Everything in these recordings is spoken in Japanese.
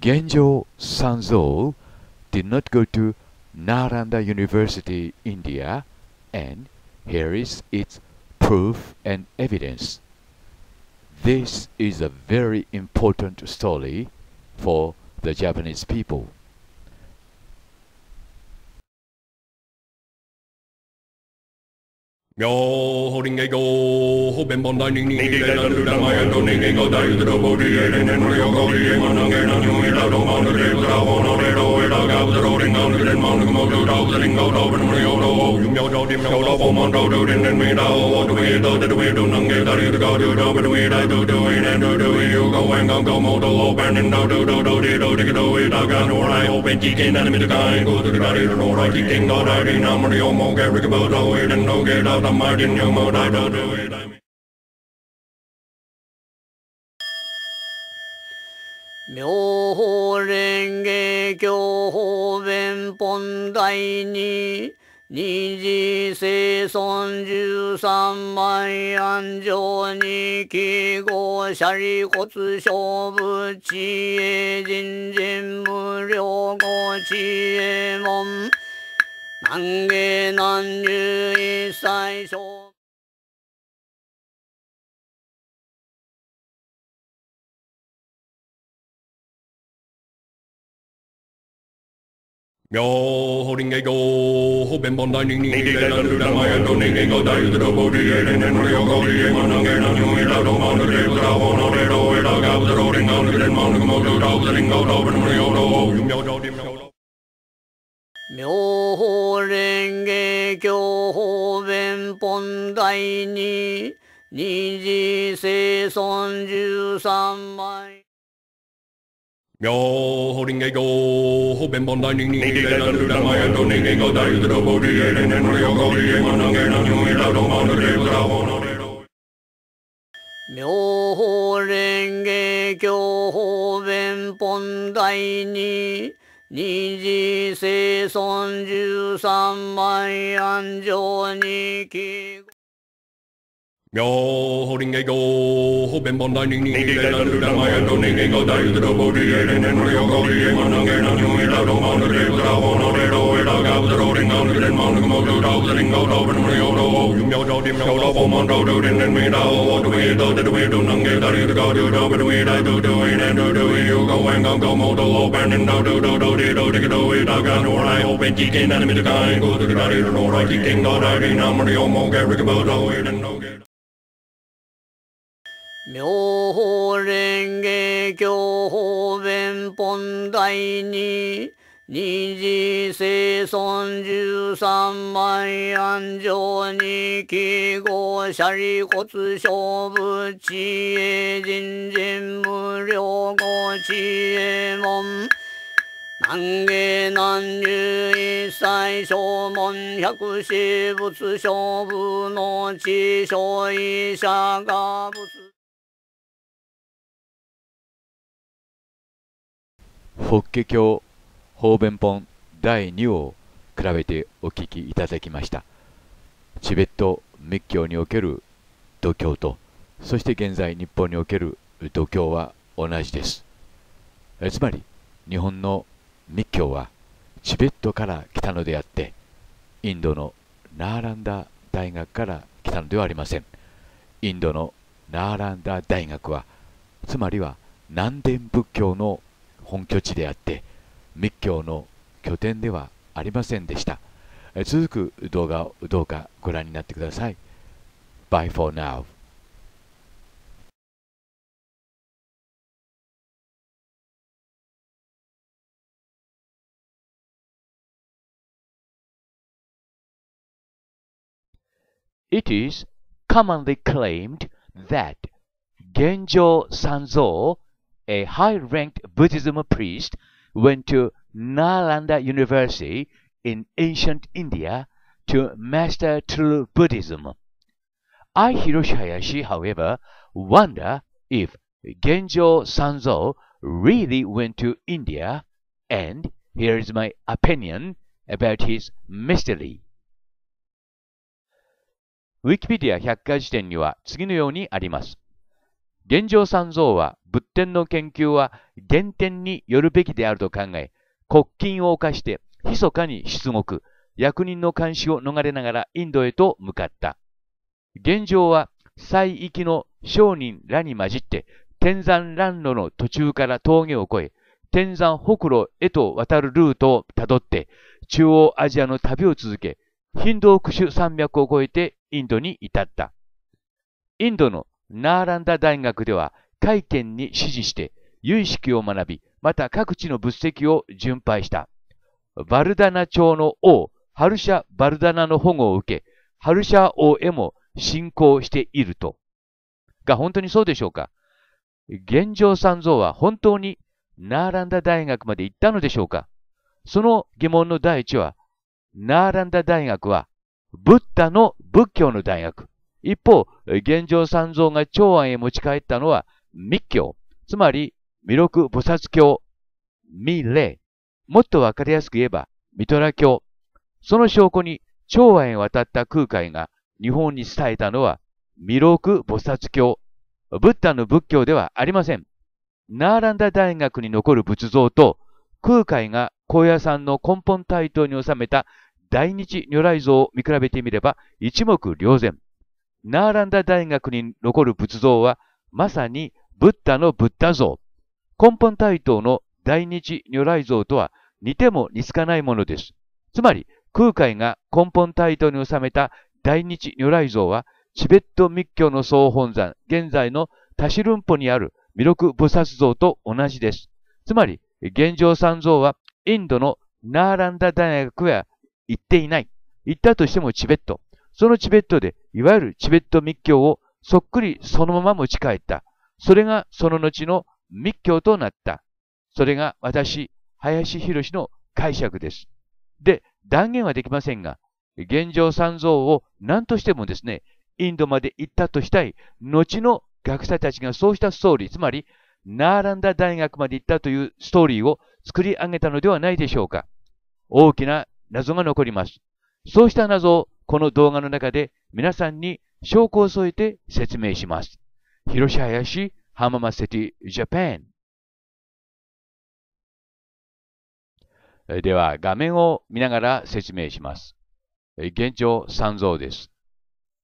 Genjo Sanzo did not go to Naranda University, India, and here is its proof and evidence. This is a very important story for the Japanese people. Ngô hô đinh ngay gô hô bên bon đai ninh ninh đi lên lưu đang mai anh đô ninh ngay ngô đai từ đầu bồ đi lên nên nó yêu ngô đi lên mà nó nghe nó nhung đi đâu đâu mà nó đi đâu đâu 的灵高头，奔着有头，有苗条，地苗老，锋芒照着人人味道，我的味道，在这味道能给大地的高就照，奔着未来走着未来走着未有高弯高高毛头，后半人到头到头地头这个头味道干出来，后边几天那里面的干，过这个大地的头来，几天高大地那么的有毛，给这个包头，为人头给到他妈的有毛大头这味道。妙法。蓮華経法弁本第二二次生存十三万安城に記号斜利骨勝負知恵人人無量語知恵門難芸南入一切勝妙法輪華経弁本大人人大大大大マが大ににボディエレネのヨガリエマ蓮華経法弁本大に二妙法輪華経弁本大人人大大大大マが大宇宙ボディエレネのヨガリエマナゲナ妙蓮華経法弁本大に二生十三万 Yo holding a go, hoping on dining, needing a little that my uncle needing a die to the road. and then real goody, and one again, and you without a mount of it, without one of it, or without out the roading out of it, and mounting out of it, and out of it, and real low, you know, out him, out of a mount out of it, and we know what we do, that we do, and get out of the go, do, do, do, we do, do, do, and do, do, you go and go, go, motor, open, and do, do, do, do, do, do, do, do, it, I got no right, open, geek, and enemy, the guy, go to the guy, you know, right, geek, and go, I mean, I'm real, mo, get, rick, about, do, it, and no, get. 妙法蓮華経法弁本第二二次生存十三万安上に記号斜ャ骨勝負知恵人人無料語知恵門南下南十一歳小門百死仏勝負の地小医者が仏法華経方便本第2を比べてお聞きいただきましたチベット密教における度胸とそして現在日本における度胸は同じですつまり日本の密教はチベットから来たのであってインドのナーランダ大学から来たのではありませんインドのナーランダ大学はつまりは南伝仏教の本拠地であって密教の拠点ではありませんでした続く動画をどうかご覧になってください Bye for now It is commonly claimed that Genjo Sanzo a high-ranked Buddhism priest, went to Nalanda University in ancient India to master true Buddhism. I, Hiroshi Hayashi, however, wonder if Genjo Sanzo really went to India, and here is my opinion about his mystery. ウィキペディア百科事典には次のようにあります。現状三蔵は仏典の研究は原点によるべきであると考え、国金を犯して、密かに出国、役人の監視を逃れながらインドへと向かった。現状は、西域の商人らに混じって、天山乱路の途中から峠を越え、天山北路へと渡るルートをたどって、中央アジアの旅を続け、ヒンドークシュ山脈を越えてインドに至った。インドのナーランダ大学では会見に指示して有識を学び、また各地の仏石を巡拝した。バルダナ朝の王、ハルシャ・バルダナの保護を受け、ハルシャ王へも信仰していると。が本当にそうでしょうか現状三蔵は本当にナーランダ大学まで行ったのでしょうかその疑問の第一は、ナーランダ大学は、ブッダの仏教の大学。一方、現状三蔵が長安へ持ち帰ったのは密教、つまり、弥勒菩薩教、未霊。もっとわかりやすく言えば、ミトラ教。その証拠に、長安へ渡った空海が日本に伝えたのは、弥勒菩薩教。ブッダの仏教ではありません。ナーランダ大学に残る仏像と、空海が高野山の根本台頭に収めた大日如来像を見比べてみれば一目瞭然。ナーランダ大学に残る仏像は、まさにブッダのブッダ像。根本対等の大日如来像とは似ても似つかないものです。つまり、空海が根本対等に収めた大日如来像は、チベット密教の総本山、現在のタシルンポにある弥勒菩薩像と同じです。つまり、現状三像はインドのナーランダ大学へは行っていない。行ったとしてもチベット。そのチベットで、いわゆるチベット密教をそっくりそのまま持ち帰った。それがその後の密教となった。それが私、林博の解釈です。で、断言はできませんが、現状三蔵を何としてもですね、インドまで行ったとしたい、後の学者たちがそうしたストーリー、つまり、ナーランダ大学まで行ったというストーリーを作り上げたのではないでしょうか。大きな謎が残ります。そうした謎をこの動画の中で皆さんに証拠を添えて説明します。広島林浜松セティジャパンでは画面を見ながら説明します。現状三像です。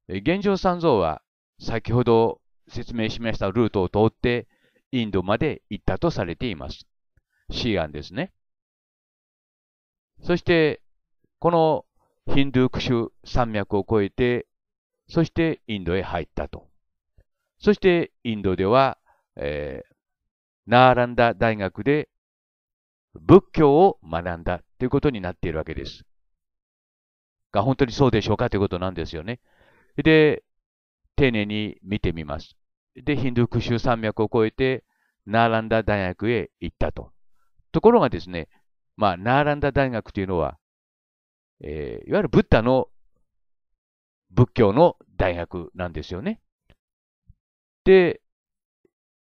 現状三像は先ほど説明しましたルートを通ってインドまで行ったとされています。シーアンですね。そして、このヒンドゥークシュ山脈を越えて、そしてインドへ入ったと。そしてインドでは、えー、ナーランダ大学で仏教を学んだということになっているわけです。が本当にそうでしょうかということなんですよね。で、丁寧に見てみます。で、ヒンドゥークシュ山脈を越えて、ナーランダ大学へ行ったと。ところがですね、まあ、ナーランダ大学というのは、えー、いわゆるブッダの仏教の大学なんですよね。で、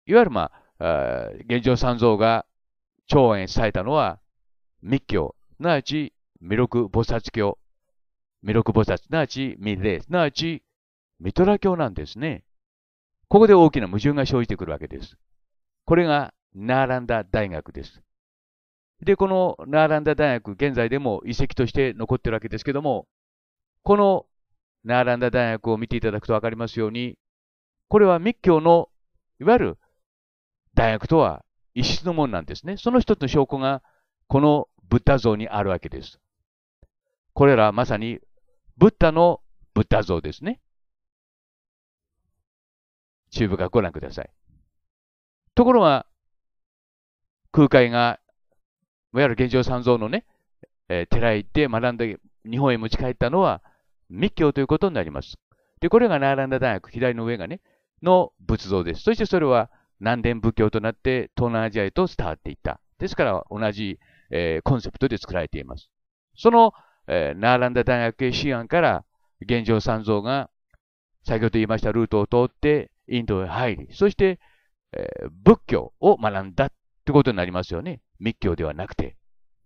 いわゆるまあ、現状三蔵が長演されたのは密教、すなわち弥勒菩薩教、弥勒菩薩、すなわち密霊、すなわちミトラ教なんですね。ここで大きな矛盾が生じてくるわけです。これがナーランダ大学です。で、このナーランダ大学、現在でも遺跡として残ってるわけですけども、このナーランダ大学を見ていただくとわかりますように、これは密教の、いわゆる大学とは一室のもんなんですね。その一つの証拠が、このブッダ像にあるわけです。これらはまさに、ブッダのブッダ像ですね。中部がご覧ください。ところが、空海がいわゆる現状三蔵のね、えー、寺へ行って学んで日本へ持ち帰ったのは密教ということになります。で、これがナーランダ大学、左の上がね、の仏像です。そしてそれは南伝仏教となって東南アジアへと伝わっていった。ですから同じ、えー、コンセプトで作られています。その、えー、ナーランダ大学へ師案から現状三蔵が先ほど言いましたルートを通ってインドへ入り、そして、えー、仏教を学んだってことになりますよね。密教ではなくて、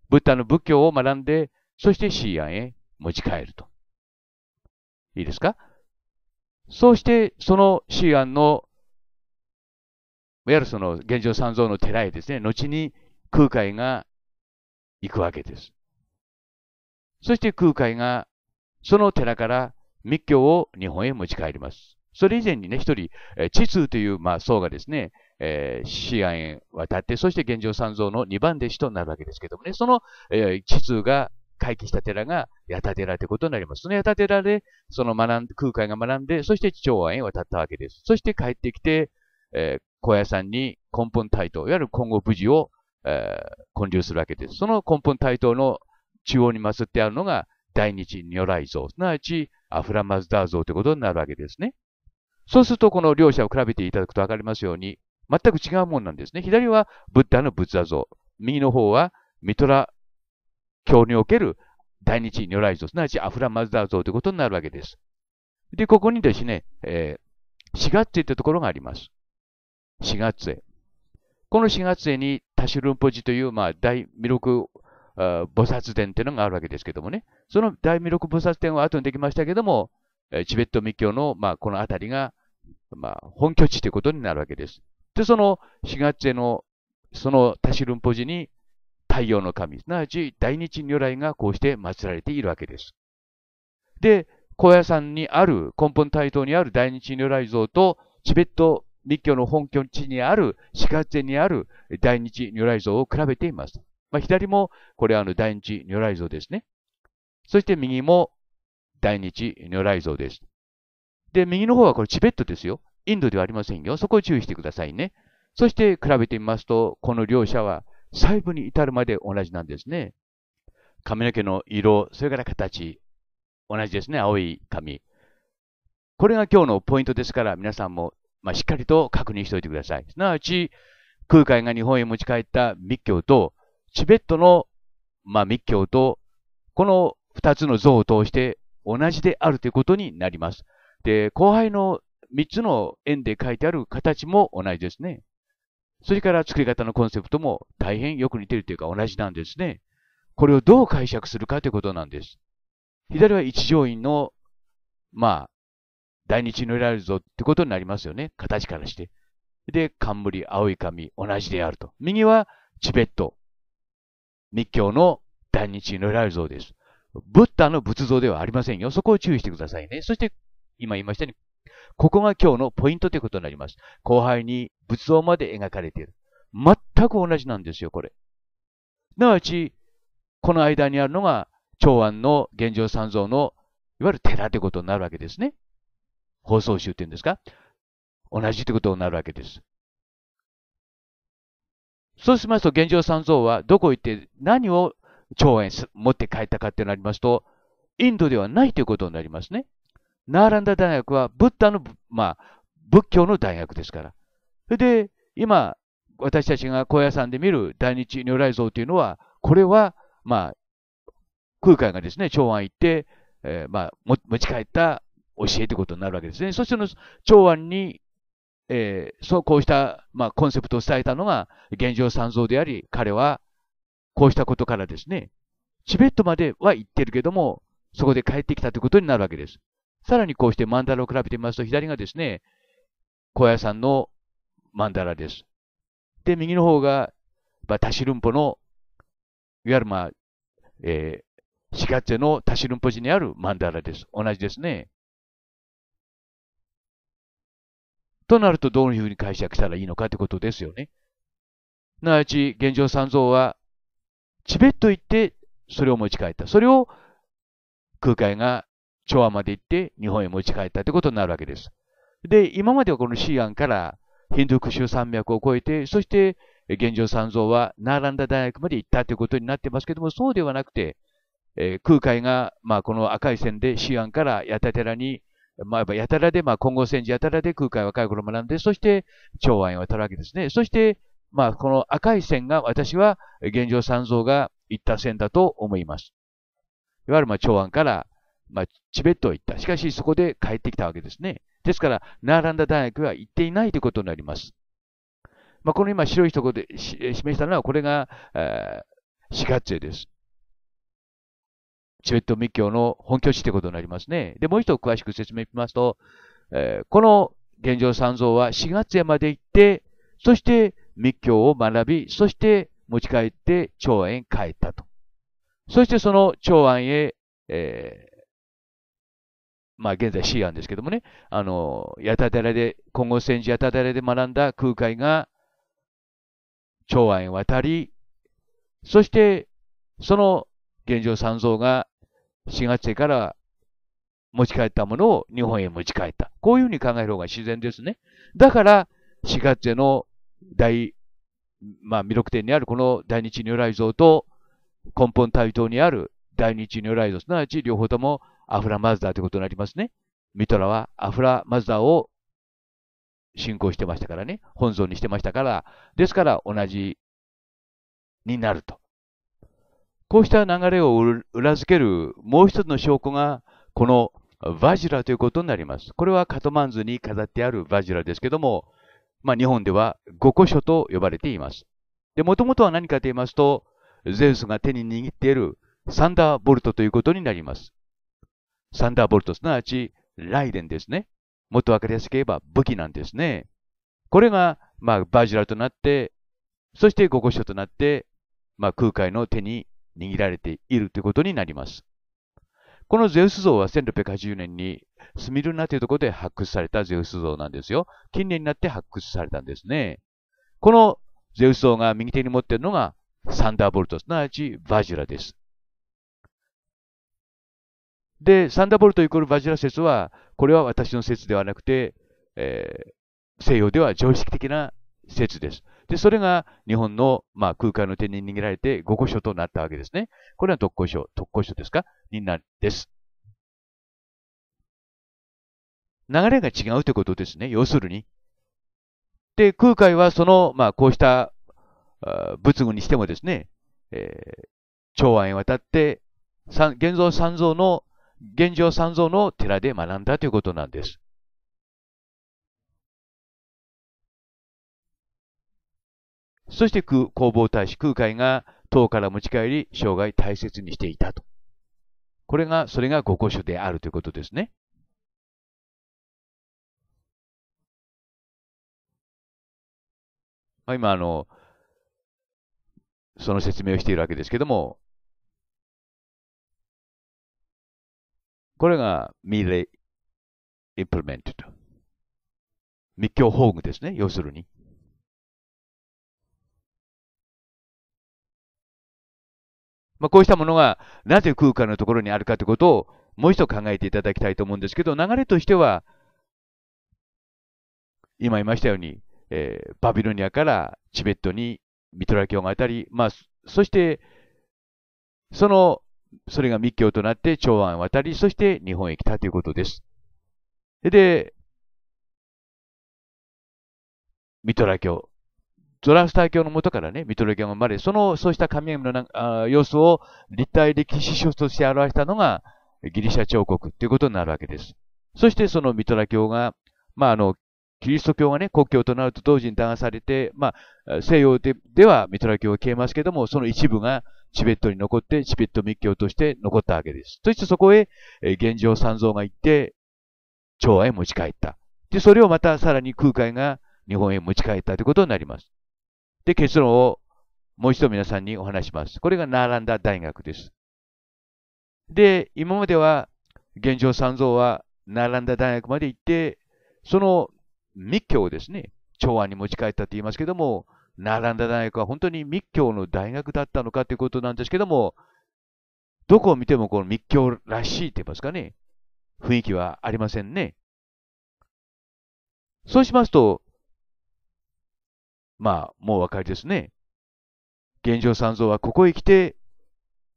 ブッダの仏教を学んで、そしてシーアンへ持ち帰ると。いいですかそうして、そのシーアンの、いわゆるその現状三蔵の寺へですね、後に空海が行くわけです。そして空海が、その寺から密教を日本へ持ち帰ります。それ以前にね、一人、地通という、まあ、僧がですね、えー、シアへ渡って、そして現状三蔵の二番弟子となるわけですけどもね、その、えー、地図が回帰した寺が八田寺ということになります。その八田寺で、その学ん空海が学んで、そして長安へ渡ったわけです。そして帰ってきて、えー、小屋さんに根本台頭、いわゆる今後無事を、えー、建立するわけです。その根本台頭の中央に祀ってあるのが、大日如来像、すなわちアフラマズダー像ということになるわけですね。そうすると、この両者を比べていただくとわかりますように、全く違うものなんですね。左はブッダの仏陀像。右の方はミトラ教における大日如来像、すなわちアフラマズダ像ということになるわけです。で、ここにですね、えー、4月というところがあります。4月へ。この4月へにタシュルンポジという、まあ、大弥勒菩薩殿というのがあるわけですけどもね、その大弥勒菩薩殿は後にできましたけども、チベット密教の、まあ、この辺りが、まあ、本拠地ということになるわけです。で、その4月へのそのタシルンポジに太陽の神、すなわち大日如来がこうして祀られているわけです。で、高野山にある、根本台頭にある大日如来像と、チベット密教の本拠地にある、四月にある大日如来像を比べています。まあ、左も、これはあの大日如来像ですね。そして右も大日如来像です。で、右の方はこれチベットですよ。インドではありませんよ。そこを注意してくださいね。そして比べてみますと、この両者は細部に至るまで同じなんですね。髪の毛の色、それから形、同じですね、青い髪。これが今日のポイントですから、皆さんも、まあ、しっかりと確認しておいてください。すなわち、空海が日本へ持ち帰った密教と、チベットの、まあ、密教と、この2つの像を通して同じであるということになります。で、後輩の3つの円で書いてある形も同じですね。それから作り方のコンセプトも大変よく似ているというか同じなんですね。これをどう解釈するかということなんです。左は一条院の、まあ、大日祈られるぞってことになりますよね。形からして。で、冠、青い髪、同じであると。右はチベット、密教の大日られる像です。ブッダの仏像ではありませんよ。そこを注意してくださいね。そして、今言いましたように、ここが今日のポイントということになります。後輩に仏像まで描かれている。全く同じなんですよ、これ。すなわち、この間にあるのが、長安の現状三蔵の、いわゆる寺ということになるわけですね。放送集っていうんですか。同じということになるわけです。そうしますと、現状三蔵はどこ行って何を長安持って帰ったかってなりますと、インドではないということになりますね。ナーランダ大学はブッダの、まあ、仏教の大学ですから。それで、今、私たちが高野山で見る大日如来像というのは、これは、まあ、空海がですね、長安行って、えー、まあ、持ち帰った教えということになるわけですね。そしての長安に、えー、そう、こうした、まあ、コンセプトを伝えたのが、現状三蔵であり、彼は、こうしたことからですね、チベットまでは行ってるけども、そこで帰ってきたということになるわけです。さらにこうして曼荼羅を比べてみますと、左がですね、高野山の曼荼羅です。で、右の方が、まあ、タシルンポの、いわゆるまあ、えー、シカチェのタシルンポ寺にある曼荼羅です。同じですね。となると、どういうふうに解釈したらいいのかということですよね。すなわち、現状三蔵は、チベット行って、それを持ち帰った。それを、空海が調和まで行って日本へ持ち帰ったということになるわけです。で、今まではこの西安からヒンドゥク州山脈を越えて、そして現状三蔵はナーランダ大学まで行ったということになってますけども、そうではなくて、えー、空海が、まあ、この赤い線で西安からタテ寺に、まあ、やたらで、まあ、金剛戦時やたらで空海若い頃学んで、そして、長安へ渡るわけですね。そして、まあ、この赤い線が私は、現状三蔵が行った線だと思います。いわゆる、まあ、長安からまあ、チベットへ行った。しかし、そこで帰ってきたわけですね。ですから、ナーランダ大学は行っていないということになります。まあ、この今、白いところで示したのは、これが、えー、4月絵です。チベット密教の本拠地ということになりますね。で、もう一度詳しく説明しますと、えー、この現状三蔵は4月絵まで行って、そして密教を学び、そして持ち帰って長安へ帰ったと。そしてその長安へ、えーまあ現在シーアンですけどもね、あの、ヤタデで、今後戦時やたたラで学んだ空海が、長安へ渡り、そして、その現状三蔵が4月生から持ち帰ったものを日本へ持ち帰った。こういうふうに考える方が自然ですね。だから、4月への大、まあ、魅力点にあるこの大日如来像と根本対等にある大日如来像、すなわち両方ともアフラマズダーということになりますね。ミトラはアフラマズダーを信仰してましたからね、本尊にしてましたから、ですから同じになると。こうした流れを裏付けるもう一つの証拠が、このバジュラということになります。これはカトマンズに飾ってあるバジュラですけども、まあ、日本では五個書と呼ばれています。で、もともとは何かと言いますと、ゼウスが手に握っているサンダーボルトということになります。サンダーボルト、すなわち雷電ですね。もっとわかりやすく言えば武器なんですね。これが、まあ、バージュラルとなって、そして五個書となって、まあ、空海の手に握られているということになります。このゼウス像は1680年にスミルナというところで発掘されたゼウス像なんですよ。近年になって発掘されたんですね。このゼウス像が右手に持っているのがサンダーボルト、すなわちバジュラです。で、サンダーボルトイコールバジラ説は、これは私の説ではなくて、えー、西洋では常識的な説です。で、それが日本の、まあ、空海の手に握られて五個書となったわけですね。これは特攻書、特攻書ですかになです。流れが違うということですね。要するに。で、空海はその、まあ、こうした仏具にしてもですね、えー、長安へ渡って、現像三蔵の現状三蔵の寺で学んだということなんです。そして空房大使空海が唐から持ち帰り生涯大切にしていたと。これが、それが五古書であるということですね。まあ、今、あの、その説明をしているわけですけども、これがミレイ implemented。密教法具ですね、要するに。まあ、こうしたものがなぜ空間のところにあるかということをもう一度考えていただきたいと思うんですけど、流れとしては、今言いましたように、えー、バビロニアからチベットにミトラ教があたり、まあ、そして、そのそれが密教となって長安渡り、そして日本へ来たということです。で、ミトラ教。ゾラスター教のもとからね、ミトラ教が生まれ、その、そうした神々のあ様子を立体歴史書として表したのがギリシャ彫刻ということになるわけです。そしてそのミトラ教が、まあ、あの、キリスト教がね、国教となると同時に弾されて、まあ、西洋でではミトラ教は消えますけども、その一部がチベットに残って、チベット密教として残ったわけです。そしてそこへ、えー、現状三蔵が行って、長安へ持ち帰った。で、それをまたさらに空海が日本へ持ち帰ったということになります。で、結論をもう一度皆さんにお話します。これがナーランダ大学です。で、今までは、現状三蔵はナーランダ大学まで行って、その密教をですね、長安に持ち帰ったと言いますけども、並んだ大学は本当に密教の大学だったのかということなんですけども、どこを見てもこの密教らしいと言いますかね、雰囲気はありませんね。そうしますと、まあ、もうお分かりですね。現状三蔵はここへ来て、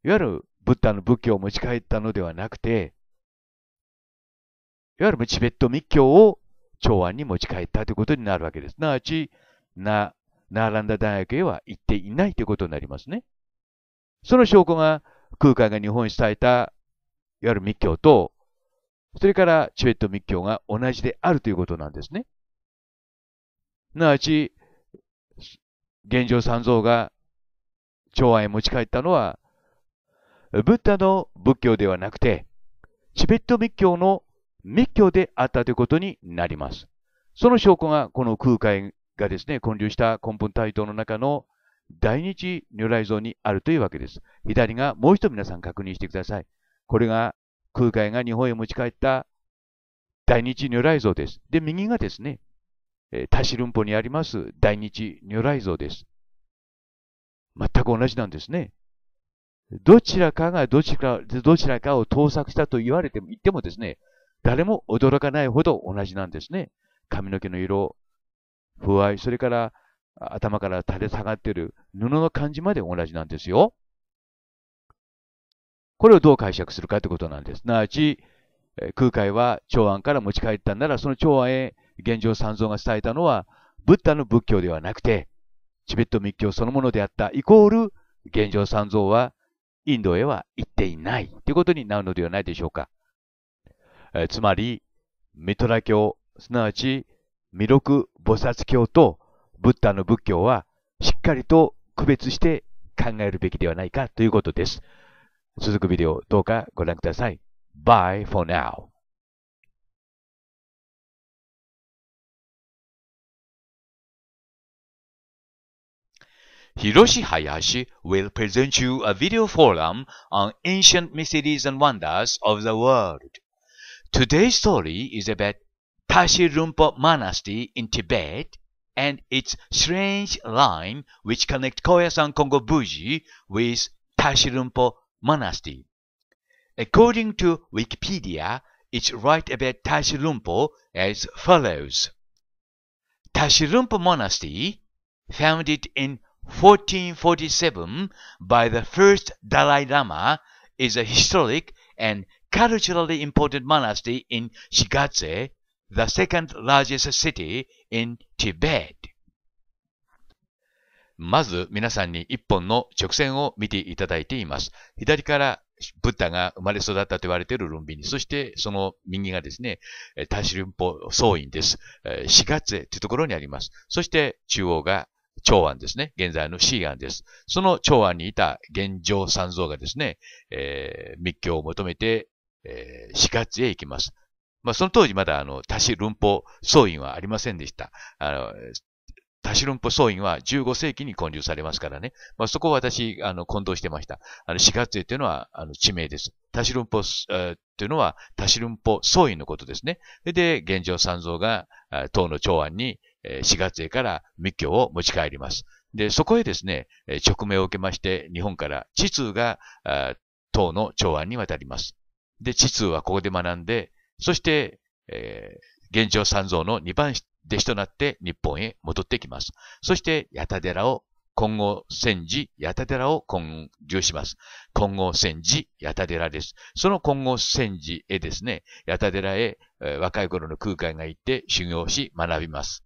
いわゆるブッダの仏教を持ち帰ったのではなくて、いわゆるチベット密教を長安に持ち帰ったということになるわけです。なわち、な、ナーランダ大学へは行っていないということになりますね。その証拠が空海が日本に伝えた、いわゆる密教と、それからチベット密教が同じであるということなんですね。なわち、現状三蔵が長安へ持ち帰ったのは、ブッダの仏教ではなくて、チベット密教の密教であったということになります。その証拠がこの空海がですね、混流した根本体島の中の大日如来像にあるというわけです。左がもう一度皆さん確認してください。これが空海が日本へ持ち帰った大日如来像です。で、右がですね、タシルンポにあります大日如来像です。全く同じなんですね。どちらかがどちらどちらかを盗作したと言われても、言ってもですね、誰も驚かないほど同じなんですね。髪の毛の色、不愛、それから頭から垂れ下がっている布の感じまで同じなんですよ。これをどう解釈するかということなんです。すなわち、空海は長安から持ち帰ったんなら、その長安へ現状三蔵が伝えたのは、ブッダの仏教ではなくて、チベット密教そのものであった、イコール、現状三蔵はインドへは行っていないということになるのではないでしょうか。えつまり、ミトラ教、すなわち、弥勒菩薩教とブッダの仏教はしっかりと区別して考えるべきではないかということです。続くビデオどうかご覧ください。Bye for now. Hiroshi Hayashi will present you a video forum on ancient mysteries and wonders of the world. Today's story is about Pashi Rumpo Monastery in Tibet and its strange line which connects Koyasan Kongobuji with Pashi Rumpo Monastery. According to Wikipedia, it's right about Tashi Rumpo as follows. Tashi Rumpo Monastery, founded in 1447 by the first Dalai Lama, is a historic and culturally important monastery in Shigatse, the second largest city in Tibet. まず皆さんに一本の直線を見ていただいています。左からブッダが生まれ育ったと言われているルンビニ。そしてその右がですね、タ大使連邦総院です。四月というところにあります。そして中央が長安ですね。現在のシーアンです。その長安にいた現状三蔵がですね、えー、密教を求めて、えー、四月へ行きます。まあ、その当時まだ、あの、多子論法総員はありませんでした。あの、多子論法総員は15世紀に建立されますからね。まあ、そこを私、あの、混同してました。あの、四月絵というのは、あの、地名です。多子論法、えー、というのは、多子論法総員のことですね。で、現状三蔵が、党の長安に、四月絵から密教を持ち帰ります。で、そこへですね、直命を受けまして、日本から地通が、党の長安に渡ります。で、地通はここで学んで、そして、えー、現状三蔵の二番弟子となって日本へ戻ってきます。そして、八田寺を今後戦時、八田寺を建立します。今後戦時、八田寺です。その今後戦時へですね、八田寺へ、えー、若い頃の空海が行って修行し学びます。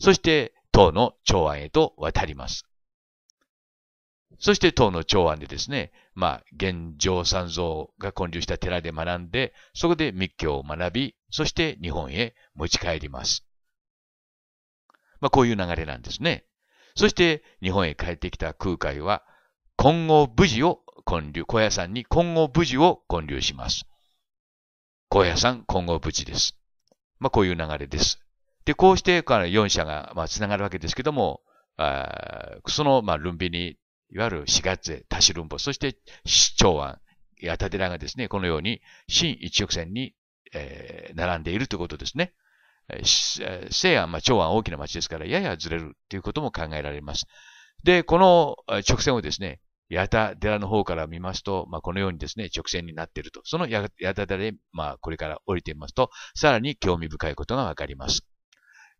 そして、唐の長安へと渡ります。そして唐の長安でですね、まあ、現状三蔵が建立した寺で学んで、そこで密教を学び、そして日本へ持ち帰ります。まあ、こういう流れなんですね。そして日本へ帰ってきた空海は、今後無事を建立、小屋さんに今後無事を建立します。小屋さん今後無事です。まあ、こういう流れです。で、こうしてこの4社が、まあ、繋がるわけですけども、あその、まあ、ルンビにいわゆる四月、多種論法、そして市長案、や縦寺がですね、このように新一直線に、えー、並んでいるということですね。西安、まあ、長安大きな町ですから、ややずれるということも考えられます。で、この直線をですね、八田寺の方から見ますと、まあ、このようにですね、直線になっていると。その八田寺へ、まあ、これから降りてみますと、さらに興味深いことがわかります。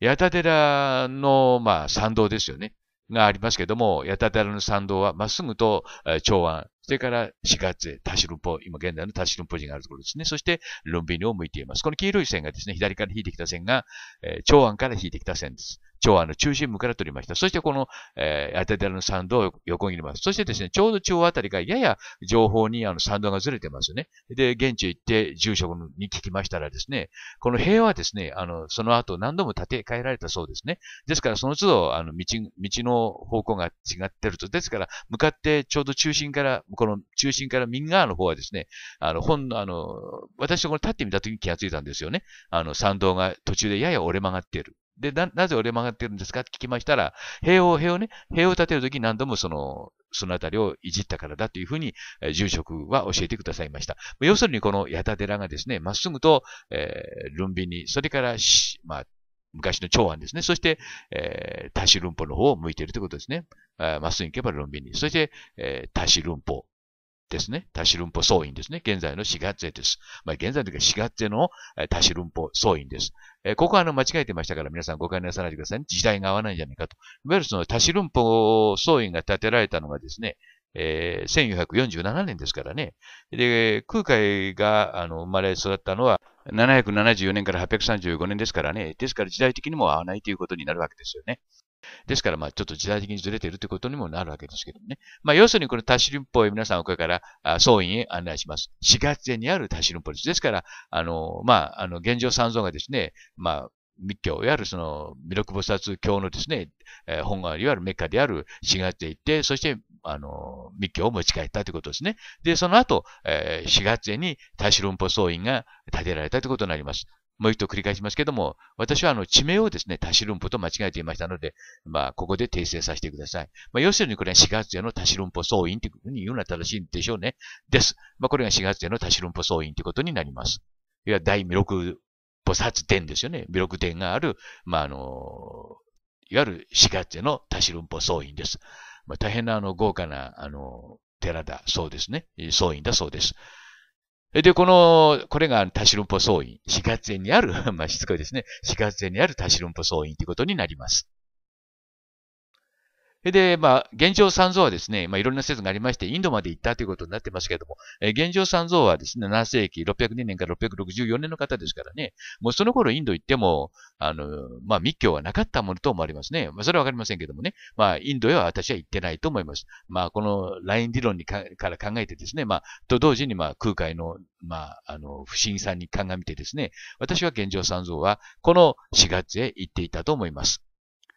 八田寺の、まあ、参道ですよね。がありますけども、八タタの参道はまっすぐと、え長安、それから四月、タシルンポ、今現在のタシルンポ人があるところですね。そして、ルンビニを向いています。この黄色い線がですね、左から引いてきた線が、え長安から引いてきた線です。長亜の中心部から取りました。そしてこの、えー、アテデラの参道を横切ります。そしてですね、ちょうど中央あたりがやや情報にあの参道がずれてますね。で、現地へ行って住職に聞きましたらですね、この塀はですね、あの、その後何度も建て替えられたそうですね。ですからその都度、あの、道、道の方向が違ってると。ですから、向かってちょうど中心から、この中心から右側の方はですね、あの、本の、あの、私これ立ってみた時に気がついたんですよね。あの、参道が途中でやや折れ曲がっている。で、な、なぜ折れ曲がってるんですかって聞きましたら、塀を、塀をね、塀を立てるときに何度もその、そのあたりをいじったからだというふうに、え住職は教えてくださいました。要するにこの八田寺がですね、まっすぐと、えー、ルンビに、それからまあ、昔の長安ですね。そして、えー、多種論法の方を向いているということですね。まっすぐ行けばルンビに。そして、えー、多ル論法。ですね。多子論法総院ですね。現在の4月税です。まあ、現在の時は4月税の多子論法総院です。えー、ここはあの間違えてましたから皆さん誤解なさないでくださいね。時代が合わないんじゃないかと。いわゆるその多子論法総院が建てられたのがですね、えー、1447年ですからね。で、空海があの生まれ育ったのは774年から835年ですからね。ですから時代的にも合わないということになるわけですよね。ですから、まあ、ちょっと時代的にずれているということにもなるわけですけどね。まあ、要するにこのシルン法へ皆さんこれから、総院へ案内します。4月にあるシルン法です。ですから、あの、まあ、あの、現状三蔵がですね、まあ、密教、いわゆるその、弥勒菩薩教のですね、えー、本願、いわゆるメッカである4月へ行って、そして、あの、密教を持ち帰ったということですね。で、その後、えー、4月へに大志論法総院が建てられたということになります。もう一度繰り返しますけども、私はあの地名をですね、タシルンポと間違えていましたので、まあ、ここで訂正させてください。まあ、要するにこれは4月でのタシルンポ総員というふうに言うのは正しいんでしょうね。です。まあ、これが4月でのタシルンポ総員ということになります。いや、第弥勒菩薩殿ですよね。魅力殿がある、まあ、あの、いわゆる4月でのタシルンポ総員です。まあ、大変なあの豪華なあの寺だそうですね。総員だそうです。で、この、これが多シルンポ総院、四月園にある、まあ、しつこいですね。四月園にある多シルンポ総院ということになります。で、まあ、現状三蔵はですね、まあ、いろんな説がありまして、インドまで行ったということになってますけれども、えー、現状三蔵はですね、7世紀602年から664年の方ですからね、もうその頃インド行っても、あの、まあ、密教はなかったものと思われますね。まあ、それはわかりませんけどもね、まあ、インドへは私は行ってないと思います。まあ、このライン理論にかから考えてですね、まあ、と同時に、まあ、空海の、まあ、あの、不審さに鑑みてですね、私は現状三蔵は、この4月へ行っていたと思います。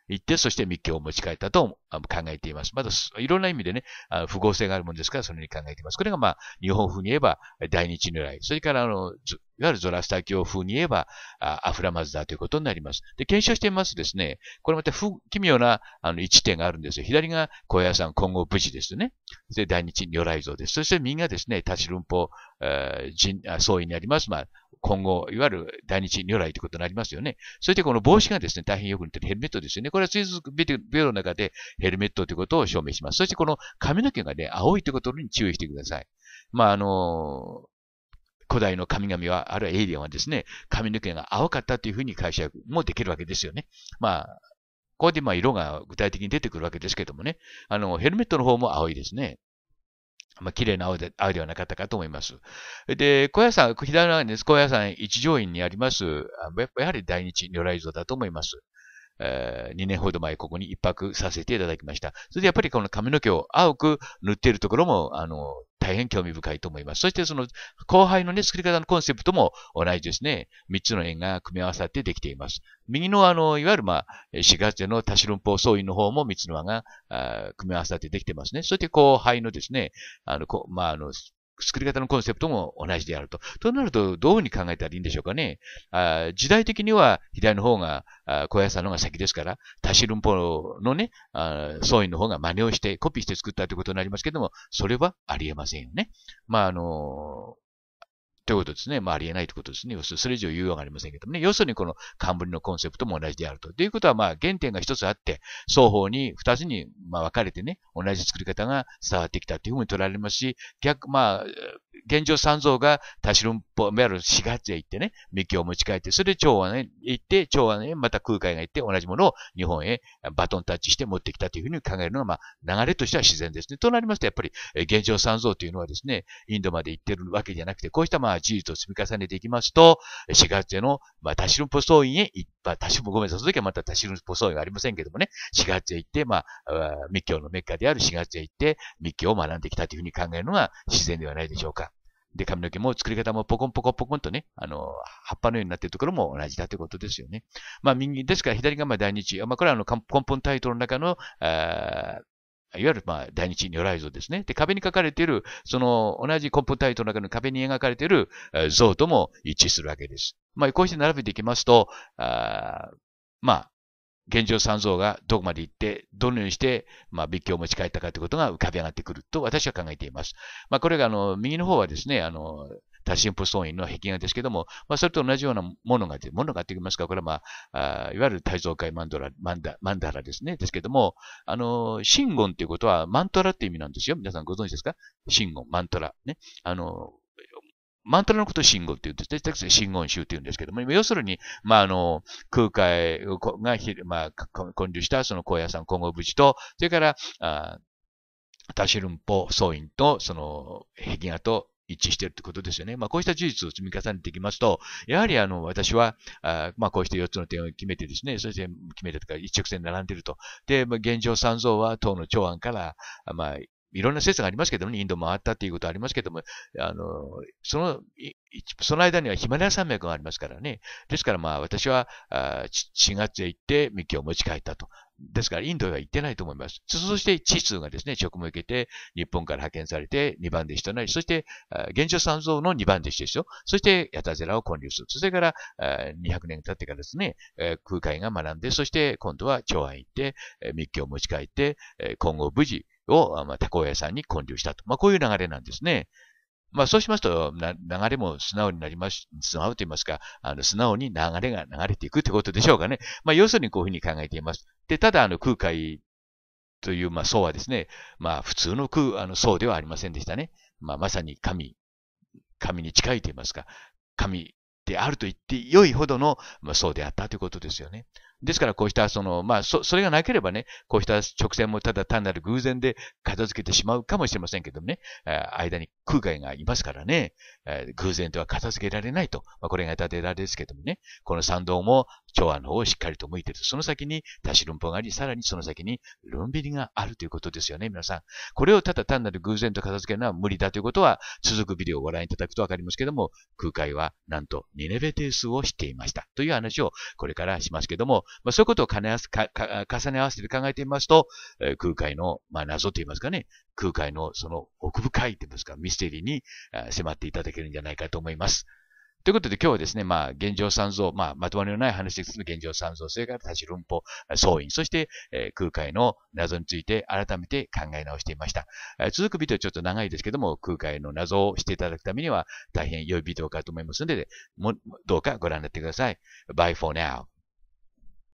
言って、そして密教を持ち帰ったと考えています。まだいろんな意味でね、不合性があるものですから、それに考えています。これがまあ、日本風に言えば、大日如来。それから、あの、いわゆるゾラスター教風に言えば、アフラマズダということになります。で、検証してみますとですね、これまた奇妙なあの一点があるんですよ。左が高野山今後無事ですね。で、大日如来像です。そして右がですね、立ち論法、えー、総意になります。まあ、今後、いわゆる大日如来ということになりますよね。そしてこの帽子がですね、大変よく似てるヘルメットですよね。これはついビデオの中でヘルメットということを証明します。そしてこの髪の毛がね、青いということに注意してください。まあ、あの古代の神々は、あるいはエイリアンはですね、髪の毛が青かったというふうに解釈もできるわけですよね。まあ、ここでまあ色が具体的に出てくるわけですけどもね、あの、ヘルメットの方も青いですね。まあ、綺麗な青で、青ではなかったかと思います。で、小屋さん、左側です。小屋さん一条院にあります。やはり大日如来像だと思います。えー、2年ほど前ここに一泊させていただきました。それでやっぱりこの髪の毛を青く塗っているところも、あの、大変興味深いと思います。そしてその後輩のね、作り方のコンセプトも同じですね。3つの円が組み合わさってできています。右のあの、いわゆるまあ、4月の多種論法総員の方も3つの輪が組み合わさってできてますね。そして後輩のですね、あの、まあ、あの、作り方のコンセプトも同じであると。となると、どういうふうに考えたらいいんでしょうかね。あ時代的には左の方が、小屋さんの方が先ですから、タシルンポのね、総員の方が真似をして、コピーして作ったということになりますけども、それはありえませんよね。まあ、あのということですね。まあ、ありえないということですね。要するに、それ以上言うようがありませんけどもね。要するに、この冠のコンセプトも同じであると。ということは、まあ、原点が一つあって、双方に、二つに、まあ、分かれてね、同じ作り方が伝わってきたというふうに取られますし、逆、まあ、現状三蔵が多種論法、いわゆる四月へ行ってね、密教を持ち帰って、それで長安へ行って、長安へまた空海が行って、同じものを日本へバトンタッチして持ってきたというふうに考えるのが、まあ、流れとしては自然ですね。となりますと、やっぱり、現状三蔵というのはですね、インドまで行ってるわけじゃなくて、こうしたまあ事実を積み重ねていきますと、四月への、まあ、し種んぽ総院へ行って、まあ、多種、ごめんなさい、その時はまた多種論法総院はありませんけどもね、四月へ行って、まあ、密教のメッカである四月へ行って、密教を学んできたというふうに考えるのが自然ではないでしょうか。で、髪の毛も作り方もポコンポコンポコンとね、あの、葉っぱのようになっているところも同じだということですよね。まあ、右、ですから左がまあ大日、まあ、これはあの、根本タイトルの中の、あいわゆる、まあ、大日如来像ですね。で、壁に書かれている、その、同じ根本タイトルの中の壁に描かれている像とも一致するわけです。まあ、こうして並べていきますと、あまあ、現状三蔵がどこまで行って、どのようにして、まあ、仏教を持ち帰ったかということが浮かび上がってくると私は考えています。まあ、これが、あの、右の方はですね、あの、多神仏尊院の壁画ですけども、まあ、それと同じようなものが、ものがって言いますか、これはまあ、あいわゆる大蔵界マンドラ、マンダ、マンダラですね。ですけども、あの、真言ということはマントラって意味なんですよ。皆さんご存知ですか真言、マントラ。ね。あの、マントラのことを信号って言って、テクス信号集って言うんですけども、要するに、まあ、あの、空海が、まあ、混流したその高野山金剛武士と、それから、あタシルンポ総員と、その、壁画と一致しているってことですよね。まあ、こうした事実を積み重ねていきますと、やはりあの、私は、あまあ、こうして4つの点を決めてですね、そして決めてとか一直線並んでいると。で、まあ、現状三蔵は党の長安から、まあ、いろんな説がありますけどね、インド回ったっていうことありますけども、あの、その、その間にはヒマラヤ山脈がありますからね。ですからまあ私は、あ4月へ行ってミキを持ち帰ったと。ですからインドへは行ってないと思います。そして地図がですね、直向けて日本から派遣されて2番弟子となり、そして、現状三蔵の2番弟子ですよ。そして、ヤタゼラを建立する。それから、200年経ってからですね、空海が学んで、そして今度は長安行って、密教を持ち帰って、今後無事、を、まあ、タコ屋さんに混流したと。まあ、こういう流れなんですね。まあ、そうしますと、流れも素直になります、素直と言いますか、あの、素直に流れが流れていくってことでしょうかね。まあ、要するにこういうふうに考えています。で、ただ、あの、空海という、まあ、層はですね、まあ、普通の空、あの、層ではありませんでしたね。まあ、まさに神、神に近いと言いますか、神であると言って良いほどの、まあ、層であったということですよね。ですからこうしたその、まあそ、それがなければね、こうした直線もただ単なる偶然で片付けてしまうかもしれませんけどもね、間に空海がいますからね、偶然では片付けられないと、まあ、これがてらですけどもね、この参道も長安の方をしっかりと向いている。その先にし子論法があり、さらにその先にビリがあるということですよね、皆さん。これをただ単なる偶然と片付けるのは無理だということは、続くビデオをご覧いただくとわかりますけども、空海はなんとニネベ定数を知っていました。という話をこれからしますけども、まあ、そういうことを重ね合わせ重ね合わせて考えてみますと、えー、空海の、まあ、謎と言いますかね、空海のその奥深いといいますか、ミステリーに迫っていただけるんじゃないかと思います。ということで今日はですね、まあ、現状三蔵、まあ、まとまりのない話ですけど、現状三蔵、それから立ち論法、総員、そして、えー、空海の謎について改めて考え直していました。えー、続くビデオちょっと長いですけども、空海の謎をしていただくためには大変良いビデオかと思いますので、もどうかご覧になってください。Bye for now.